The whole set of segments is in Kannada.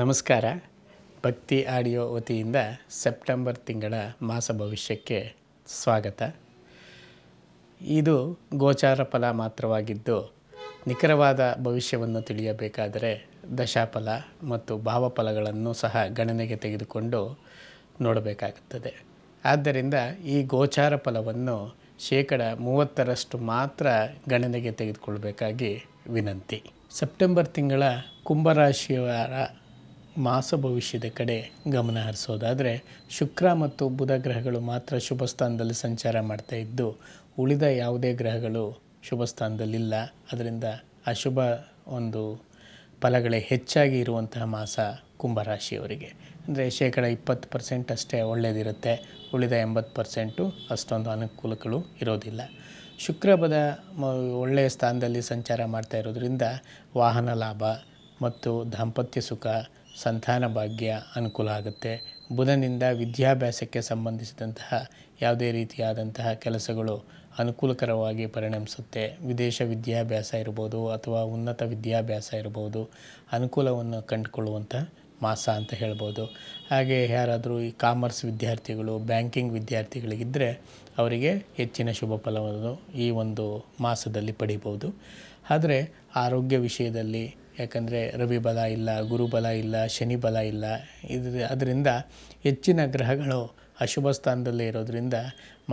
ನಮಸ್ಕಾರ ಭಕ್ತಿ ಆಡಿಯೋ ವತಿಯಿಂದ ಸೆಪ್ಟೆಂಬರ್ ತಿಂಗಳ ಮಾಸ ಭವಿಷ್ಯಕ್ಕೆ ಸ್ವಾಗತ ಇದು ಗೋಚಾರ ಫಲ ಮಾತ್ರವಾಗಿದ್ದು ನಿಖರವಾದ ಭವಿಷ್ಯವನ್ನು ತಿಳಿಯಬೇಕಾದರೆ ದಶಾಫಲ ಮತ್ತು ಭಾವಫಲಗಳನ್ನು ಸಹ ಗಣನೆಗೆ ತೆಗೆದುಕೊಂಡು ನೋಡಬೇಕಾಗುತ್ತದೆ ಆದ್ದರಿಂದ ಈ ಗೋಚಾರ ಫಲವನ್ನು ಶೇಕಡ ಮೂವತ್ತರಷ್ಟು ಮಾತ್ರ ಗಣನೆಗೆ ತೆಗೆದುಕೊಳ್ಬೇಕಾಗಿ ವಿನಂತಿ ಸೆಪ್ಟೆಂಬರ್ ತಿಂಗಳ ಕುಂಭರಾಶಿಯವರ ಮಾಸ ಭವಿಷ್ಯದ ಕಡೆ ಗಮನ ಹರಿಸೋದಾದರೆ ಶುಕ್ರ ಮತ್ತು ಬುಧ ಗ್ರಹಗಳು ಮಾತ್ರ ಶುಭ ಸ್ಥಾನದಲ್ಲಿ ಸಂಚಾರ ಮಾಡ್ತಾ ಇದ್ದು ಉಳಿದ ಯಾವುದೇ ಗ್ರಹಗಳು ಶುಭ ಸ್ಥಾನದಲ್ಲಿಲ್ಲ ಅದರಿಂದ ಅಶುಭ ಒಂದು ಫಲಗಳೇ ಹೆಚ್ಚಾಗಿ ಇರುವಂತಹ ಮಾಸ ಕುಂಭರಾಶಿಯವರಿಗೆ ಅಂದರೆ ಶೇಕಡ ಇಪ್ಪತ್ತು ಪರ್ಸೆಂಟ್ ಅಷ್ಟೇ ಒಳ್ಳೆಯದಿರುತ್ತೆ ಉಳಿದ ಎಂಬತ್ತು ಪರ್ಸೆಂಟು ಅಷ್ಟೊಂದು ಅನುಕೂಲಗಳು ಇರೋದಿಲ್ಲ ಶುಕ್ರ ಬದ ಒಳ್ಳೆಯ ಸ್ಥಾನದಲ್ಲಿ ಸಂಚಾರ ಮಾಡ್ತಾ ಇರೋದರಿಂದ ವಾಹನ ಲಾಭ ಮತ್ತು ದಾಂಪತ್ಯ ಸುಖ ಸಂತಾನ ಭಾಗ್ಯ ಅನುಕೂಲ ಆಗುತ್ತೆ ಬುಧನಿಂದ ವಿದ್ಯಾಭ್ಯಾಸಕ್ಕೆ ಸಂಬಂಧಿಸಿದಂತಹ ಯಾವುದೇ ರೀತಿಯಾದಂತಹ ಕೆಲಸಗಳು ಅನುಕೂಲಕರವಾಗಿ ಪರಿಣಮಿಸುತ್ತೆ ವಿದೇಶ ವಿದ್ಯಾಭ್ಯಾಸ ಇರ್ಬೋದು ಅಥವಾ ಉನ್ನತ ವಿದ್ಯಾಭ್ಯಾಸ ಇರ್ಬೋದು ಅನುಕೂಲವನ್ನು ಕಂಡುಕೊಳ್ಳುವಂಥ ಮಾಸ ಅಂತ ಹೇಳ್ಬೋದು ಹಾಗೆ ಯಾರಾದರೂ ಈ ಕಾಮರ್ಸ್ ವಿದ್ಯಾರ್ಥಿಗಳು ಬ್ಯಾಂಕಿಂಗ್ ವಿದ್ಯಾರ್ಥಿಗಳಿಗಿದ್ದರೆ ಅವರಿಗೆ ಹೆಚ್ಚಿನ ಶುಭ ಫಲವನ್ನು ಈ ಒಂದು ಮಾಸದಲ್ಲಿ ಪಡಿಬೋದು ಆದರೆ ಆರೋಗ್ಯ ವಿಷಯದಲ್ಲಿ ಯಾಕಂದರೆ ರವಿ ಬಲ ಇಲ್ಲ ಗುರುಬಲ ಇಲ್ಲ ಶನಿ ಬಲ ಇಲ್ಲ ಇದ್ರ ಅದರಿಂದ ಹೆಚ್ಚಿನ ಗ್ರಹಗಳು ಅಶುಭ ಸ್ಥಾನದಲ್ಲೇ ಇರೋದರಿಂದ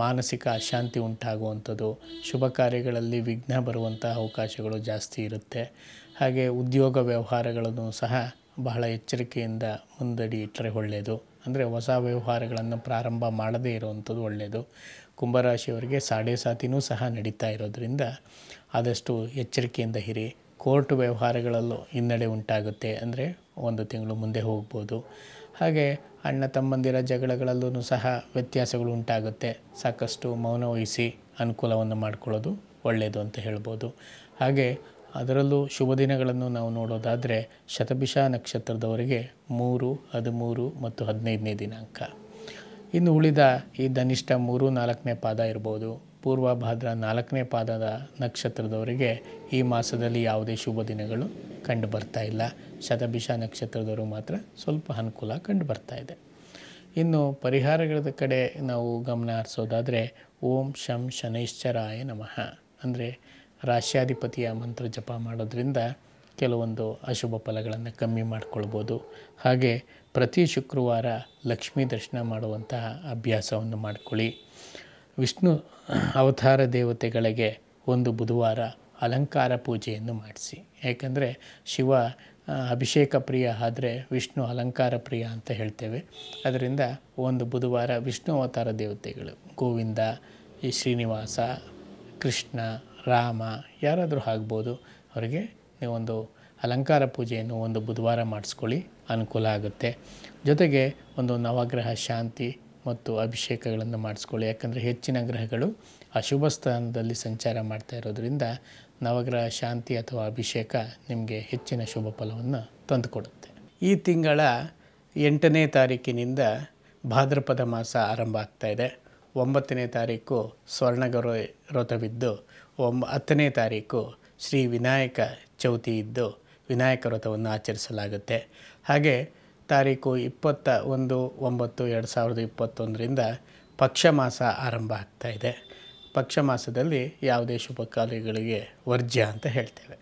ಮಾನಸಿಕ ಅಶಾಂತಿ ಉಂಟಾಗುವಂಥದ್ದು ಶುಭ ಕಾರ್ಯಗಳಲ್ಲಿ ವಿಘ್ನ ಬರುವಂಥ ಅವಕಾಶಗಳು ಜಾಸ್ತಿ ಇರುತ್ತೆ ಹಾಗೆ ಉದ್ಯೋಗ ವ್ಯವಹಾರಗಳನ್ನು ಸಹ ಬಹಳ ಎಚ್ಚರಿಕೆಯಿಂದ ಮುಂದಡಿ ಇಟ್ಟರೆ ಒಳ್ಳೆಯದು ಅಂದರೆ ಹೊಸ ವ್ಯವಹಾರಗಳನ್ನು ಪ್ರಾರಂಭ ಮಾಡದೇ ಇರುವಂಥದ್ದು ಒಳ್ಳೆಯದು ಕುಂಭರಾಶಿಯವರಿಗೆ ಸಾಡೆ ಸಾತಿನೂ ಸಹ ನಡೀತಾ ಇರೋದರಿಂದ ಆದಷ್ಟು ಎಚ್ಚರಿಕೆಯಿಂದ ಹಿರಿ ಕೋರ್ಟ್ ವ್ಯವಹಾರಗಳಲ್ಲೂ ಹಿನ್ನಡೆ ಉಂಟಾಗುತ್ತೆ ಅಂದರೆ ಒಂದು ತಿಂಗಳು ಮುಂದೆ ಹೋಗ್ಬೋದು ಹಾಗೆ ಅಣ್ಣ ತಮ್ಮಂದಿರ ಜಗಳಗಳಲ್ಲೂ ಸಹ ವ್ಯತ್ಯಾಸಗಳು ಉಂಟಾಗುತ್ತೆ ಸಾಕಷ್ಟು ಮೌನವಹಿಸಿ ಅನುಕೂಲವನ್ನು ಮಾಡಿಕೊಳ್ಳೋದು ಒಳ್ಳೆಯದು ಅಂತ ಹೇಳ್ಬೋದು ಹಾಗೆ ಅದರಲ್ಲೂ ಶುಭ ದಿನಗಳನ್ನು ನಾವು ನೋಡೋದಾದರೆ ಶತಭಿಷ ನಕ್ಷತ್ರದವರಿಗೆ ಮೂರು ಹದಿಮೂರು ಮತ್ತು ಹದಿನೈದನೇ ದಿನಾಂಕ ಇನ್ನು ಉಳಿದ ಈ ಧನಿಷ್ಠ ಮೂರು ನಾಲ್ಕನೇ ಪಾದ ಇರ್ಬೋದು ಪೂರ್ವಭಾದ್ರ ನಾಲ್ಕನೇ ಪಾದದ ನಕ್ಷತ್ರದವರಿಗೆ ಈ ಮಾಸದಲ್ಲಿ ಯಾವುದೇ ಶುಭ ದಿನಗಳು ಕಂಡು ಬರ್ತಾ ಇಲ್ಲ ಶತಭಿಷ ನಕ್ಷತ್ರದವರು ಮಾತ್ರ ಸ್ವಲ್ಪ ಅನುಕೂಲ ಕಂಡು ಬರ್ತಾ ಇದೆ ಇನ್ನು ಪರಿಹಾರಗಳ ಕಡೆ ನಾವು ಗಮನ ಹರಿಸೋದಾದರೆ ಓಂ ಶಂ ಶನೈಶ್ಚರಾಯ ನಮಃ ಅಂದರೆ ರಾಶ್ಯಾಧಿಪತಿಯ ಮಂತ್ರ ಜಪ ಮಾಡೋದ್ರಿಂದ ಕೆಲವೊಂದು ಅಶುಭ ಫಲಗಳನ್ನು ಕಮ್ಮಿ ಮಾಡಿಕೊಳ್ಬೋದು ಹಾಗೆ ಪ್ರತಿ ಶುಕ್ರವಾರ ಲಕ್ಷ್ಮೀ ದರ್ಶನ ಮಾಡುವಂತಹ ಅಭ್ಯಾಸವನ್ನು ಮಾಡಿಕೊಳ್ಳಿ ವಿಷ್ಣು ಅವತಾರ ದೇವತೆಗಳಿಗೆ ಒಂದು ಬುಧವಾರ ಅಲಂಕಾರ ಪೂಜೆಯನ್ನು ಮಾಡಿಸಿ ಏಕೆಂದರೆ ಶಿವ ಅಭಿಷೇಕ ಪ್ರಿಯ ಆದರೆ ವಿಷ್ಣು ಅಲಂಕಾರ ಪ್ರಿಯ ಅಂತ ಹೇಳ್ತೇವೆ ಅದರಿಂದ ಒಂದು ಬುಧವಾರ ವಿಷ್ಣು ಅವತಾರ ದೇವತೆಗಳು ಗೋವಿಂದ ಈ ಶ್ರೀನಿವಾಸ ಕೃಷ್ಣ ರಾಮ ಯಾರಾದರೂ ಆಗ್ಬೋದು ಅವರಿಗೆ ನೀವೊಂದು ಅಲಂಕಾರ ಪೂಜೆಯನ್ನು ಒಂದು ಬುಧವಾರ ಮಾಡಿಸ್ಕೊಳ್ಳಿ ಅನುಕೂಲ ಆಗುತ್ತೆ ಜೊತೆಗೆ ಒಂದು ನವಗ್ರಹ ಶಾಂತಿ ಮತ್ತು ಅಭಿಷೇಕಗಳನ್ನು ಮಾಡಿಸ್ಕೊಳ್ಳಿ ಯಾಕಂದರೆ ಹೆಚ್ಚಿನ ಗ್ರಹಗಳು ಅಶುಭ ಸ್ಥಾನದಲ್ಲಿ ಸಂಚಾರ ಮಾಡ್ತಾ ಇರೋದರಿಂದ ನವಗ್ರಹ ಶಾಂತಿ ಅಥವಾ ಅಭಿಷೇಕ ನಿಮಗೆ ಹೆಚ್ಚಿನ ಶುಭ ಫಲವನ್ನು ತಂದುಕೊಡುತ್ತೆ ಈ ತಿಂಗಳ ಎಂಟನೇ ತಾರೀಕಿನಿಂದ ಭಾದ್ರಪದ ಮಾಸ ಆರಂಭ ಆಗ್ತಾಯಿದೆ ಒಂಬತ್ತನೇ ತಾರೀಕು ಸ್ವರ್ಣಗೌರ ವ್ರತವಿದ್ದು ಒಂಬ ಹತ್ತನೇ ತಾರೀಕು ಶ್ರೀ ವಿನಾಯಕ ಚೌತಿ ಇದ್ದು ವಿನಾಯಕ ವ್ರತವನ್ನು ಆಚರಿಸಲಾಗುತ್ತೆ ಹಾಗೆ ತಾರೀಕು ಇಪ್ಪತ್ತ ಒಂದು ಒಂಬತ್ತು ಎರಡು ಸಾವಿರದ ಇಪ್ಪತ್ತೊಂದರಿಂದ ಪಕ್ಷ ಮಾಸ ಆರಂಭ ಆಗ್ತಾಯಿದೆ ಪಕ್ಷ ಮಾಸದಲ್ಲಿ ಯಾವುದೇ ಶುಭ ಕಾರ್ಯಗಳಿಗೆ ವರ್ಜ್ಯ ಅಂತ ಹೇಳ್ತೇವೆ